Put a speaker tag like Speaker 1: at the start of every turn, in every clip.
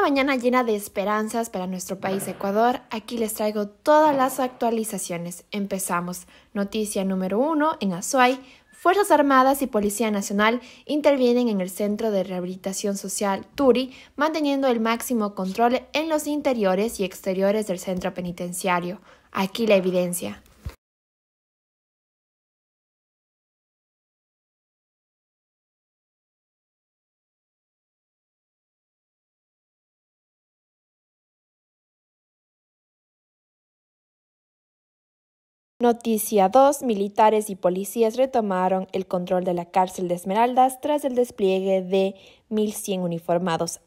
Speaker 1: mañana llena de esperanzas para nuestro país Ecuador. Aquí les traigo todas las actualizaciones. Empezamos. Noticia número uno en Azuay. Fuerzas Armadas y Policía Nacional intervienen en el Centro de Rehabilitación Social Turi, manteniendo el máximo control en los interiores y exteriores del centro penitenciario. Aquí la evidencia. Noticia 2. Militares y policías retomaron el control de la cárcel de Esmeraldas tras el despliegue de 1.100 uniformados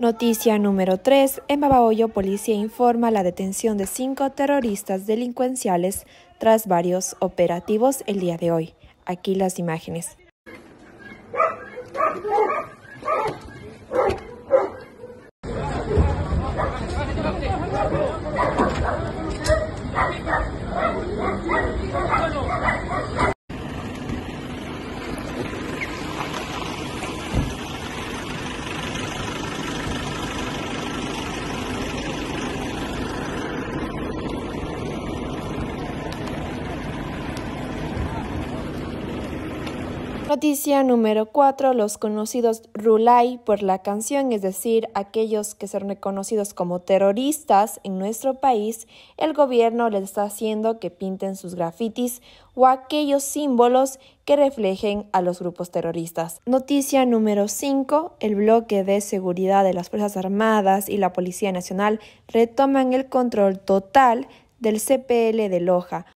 Speaker 1: Noticia número 3. En Babahoyo, policía informa la detención de cinco terroristas delincuenciales tras varios operativos el día de hoy. Aquí las imágenes. Noticia número 4. Los conocidos Rulay por la canción, es decir, aquellos que son reconocidos como terroristas en nuestro país, el gobierno les está haciendo que pinten sus grafitis o aquellos símbolos que reflejen a los grupos terroristas. Noticia número 5. El bloque de seguridad de las Fuerzas Armadas y la Policía Nacional retoman el control total del CPL
Speaker 2: de Loja.